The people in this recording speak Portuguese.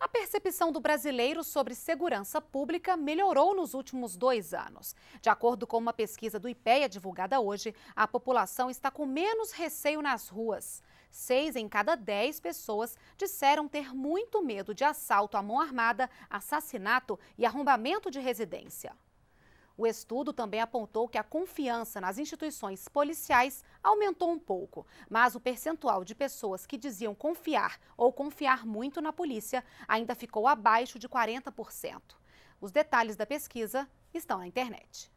A percepção do brasileiro sobre segurança pública melhorou nos últimos dois anos. De acordo com uma pesquisa do IPEA divulgada hoje, a população está com menos receio nas ruas. Seis em cada dez pessoas disseram ter muito medo de assalto à mão armada, assassinato e arrombamento de residência. O estudo também apontou que a confiança nas instituições policiais aumentou um pouco, mas o percentual de pessoas que diziam confiar ou confiar muito na polícia ainda ficou abaixo de 40%. Os detalhes da pesquisa estão na internet.